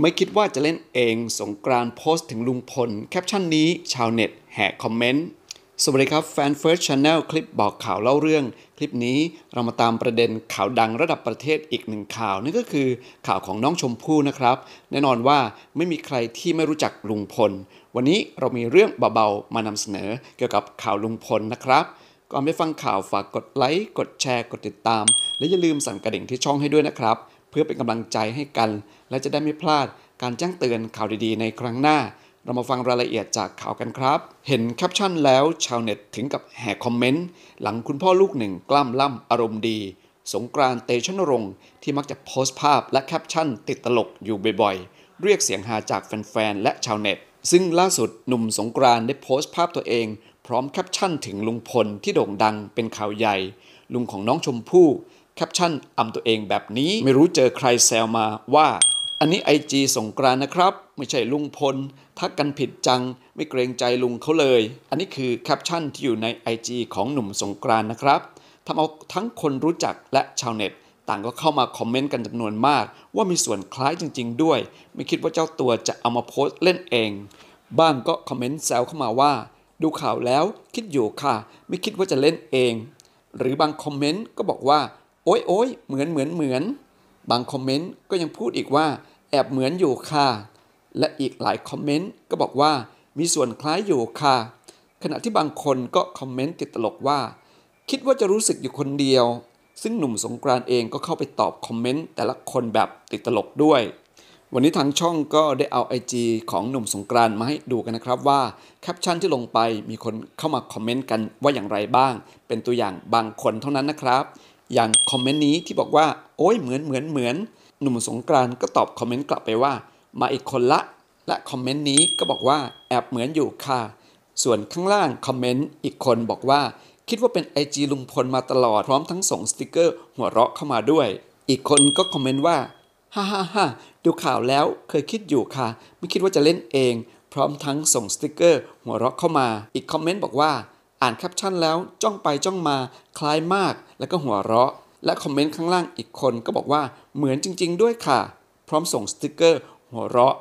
ไม่คิดว่าจะเล่นเองสงกรานโพสต์ถึงลุงพล แคปชั่นนี้ชาวเน็ต แห่คอมเมนต์ สวัสดีครับแฟนเฟิร์สชาแนลคลิปบอกข่าวเล่าเรื่อง คลิปนี้เรามาตามประเด็นข่าวดังระดับประเทศอีกหนึ่งข่าว นั่นก็คือข่าวของน้องชมพู่นะครับ แน่นอนว่าไม่มีใครที่ไม่รู้จักลุงพล วันนี้เรามีเรื่องเบาๆ มานำเสนอเกี่ยวกับข่าวลุงพลนะครับก่อนไปฟังข่าวฝากกดไลค์กดแชร์กดติดตาม และอย่าลืมสั่นกระดิ่งที่ช่องให้ด้วยนะครับเพื่อเป็นกำลังใจให้กัน และจะได้ไม่พลาดการแจ้งเตือนข่าวดีๆ ในครั้งหน้า เรามาฟังรายละเอียดจากข่าวกันครับ เห็นแคปชั่นแล้วชาวเน็ตถึงกับแห่คอมเมนต์ หลังคุณพ่อลูกหนึ่งกล้ามล่ำอารมณ์ดี สงกรานเตชนรงค์ ที่มักจะโพสต์ภาพและแคปชั่นติดตลกอยู่บ่อยๆเรียกเสียงหาจากแฟนๆและชาวเน็ตซึ่งล่าสุดหนุ่มสงกรานได้โพสต์ภาพตัวเอง พร้อมแคปชั่นถึงลุงพลที่โด่งดังเป็นข่าวใหญ่ ลุงของน้องชมพู่แคปชั่นอำตัวเองแบบนี้ไม่รู้เจอใครแซวมาว่า อันนี้ไอจีสงกรานนะครับ ไม่ใช่ลุงพลทักกันผิดจังไม่เกรงใจลุงเขาเลย อันนี้คือแคปชั่นที่อยู่ใน IG ของหนุ่มสงกรานนะครับทำเอาทั้งคนรู้จักและชาวเน็ต ต่างก็เข้ามาคอมเมนต์กันจำนวนมาก ว่ามีส่วนคล้ายจริง ๆ ด้วย ไม่คิดว่าเจ้าตัวจะเอามาโพสต์เล่นเอง บ้างก็คอมเมนต์แซวเข้ามาว่า ดูข่าวแล้วคิดอยู่ค่ะ ไม่คิดว่าจะเล่นเอง หรือบางคอมเมนต์ก็บอกว่าอ้ยโอ้ยเหมือน เหมือน เหมือน บางคอมเมนต์ก็ยังพูดอีกว่าแอบเหมือนอยู่ค่ะ และอีกหลายคอมเมนต์ก็บอกว่ามีส่วนคล้ายอยู่ค่ะ ขณะที่บางคนก็คอมเมนต์ติดตลกว่า คิดว่าจะรู้สึกอยู่คนเดียว ซึ่งหนุ่มสงกรานเองก็เข้าไปตอบคอมเมนต์แต่ละคนแบบติดตลกด้วยวันนี้ทางช่องก็ได้เอาไอจีของหนุ่มสงกรานมาให้ดูกันนะครับว่าแคปชั่นที่ลงไปมีคนเข้ามาคอมเมนต์กันว่าอย่างไรบ้าง เป็นตัวอย่างบางคนเท่านั้นนะครับอย่างคอมเมนต์นี้ที่บอกว่า โอ้ยเหมือนเหมือนเหมือน หนุ่มสงกรานก็ตอบคอมเมนต์กลับไปว่า มาอีกคนละ และคอมเมนต์นี้ก็บอกว่าแอบเหมือนอยู่ค่ะ ส่วนข้างล่างคอมเมนต์อีกคนบอกว่า คิดว่าเป็นไอจีลุงพลมาตลอดพร้อมทั้งส่งสติกเกอร์หัวเราะเข้ามาด้วย อีกคนก็คอมเมนต์ว่าฮ่าฮ่าฮ่าดูข่าวแล้วเคยคิดอยู่ค่ะ ไม่คิดว่าจะเล่นเองพร้อมทั้งส่งสติกเกอร์หัวเราะเข้ามา อีกคอมเมนต์บอกว่าอ่านแคปชั่นแล้วจ้องไปจ้องมาคล้ายมากแล้วก็หัวเราะและคอมเมนต์ข้างล่างอีกคนก็บอกว่าเหมือนจริง ๆ ด้วยค่ะ พร้อมส่งสติกเกอร์หัวเราะ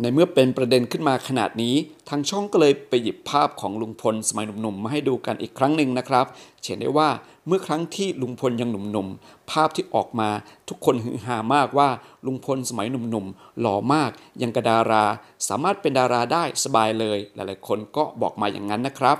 ในเมื่อเป็นประเด็นขึ้นมาขนาดนี้ ทางช่องก็เลยไปหยิบภาพของลุงพลสมัยหนุ่มๆมาให้ดูกันอีกครั้งหนึ่งนะครับเียนได้ว่าเมื่อครั้งที่ลุงพลยังหนุ่มๆภาพที่ออกมาทุกคนฮือฮามากว่าลุงพลสมัยหนุ่มๆหล่อมากยังกระดารา สามารถเป็นดาราได้สบายเลย หลายๆ คนก็บอกมาอย่างนั้นนะครับ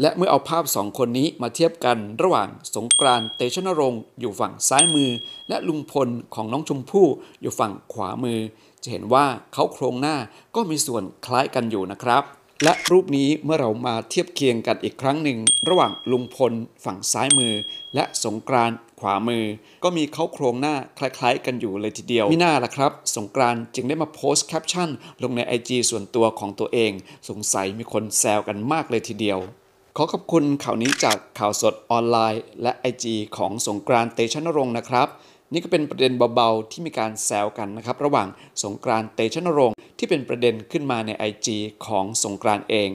และเมื่อเอาภาพสองคนนี้มาเทียบกันระหว่างสงกรานเตชนรงค์อยู่ฝั่งซ้ายมือ และลุงพลของน้องชมพู่อยู่ฝั่งขวามือ จะเห็นว่าเขาโครงหน้าก็มีส่วนคล้ายกันอยู่นะครับ และรูปนี้เมื่อเรามาเทียบเคียงกันอีกครั้งหนึ่งระหว่างลุงพลฝั่งซ้ายมือและสงกรานขวามือ ก็มีเขาโครงหน้าคล้ายๆกันอยู่เลยทีเดียวมิน่าล่ะครับ สงกรานจึงได้มาโพสต์แคปชั่นลงในไจีส่วนตัวของตัวเอง สงสัยมีคนแซวกันมากเลยทีเดียวขอขอบคุณข่าวนี้จากข่าวสดออนไลน์และ IG ของสงกรานเตชะนรงค์นะครับ นี่ก็เป็นประเด็นเบา ๆ ที่มีการแซวกันนะครับ ระหว่างสงกรานเตชะนรงค์ที่เป็นประเด็นขึ้นมาใน IG ของสงกรานเอง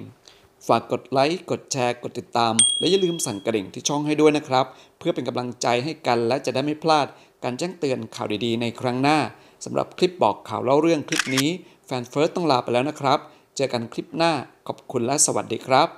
ฝากกดไลค์กดแชร์กดติดตาม และอย่าลืมสั่นกระดิ่งที่ช่องให้ด้วยนะครับเพื่อเป็นกำลังใจให้กันและจะได้ไม่พลาด การแจ้งเตือนข่าวดีๆ ในครั้งหน้าสำหรับคลิปบอกข่าวเล่าเรื่องคลิปนี้แฟนเฟิร์สต้องลาไปแล้วนะครับเจอกันคลิปหน้าขอบคุณและสวัสดีครับ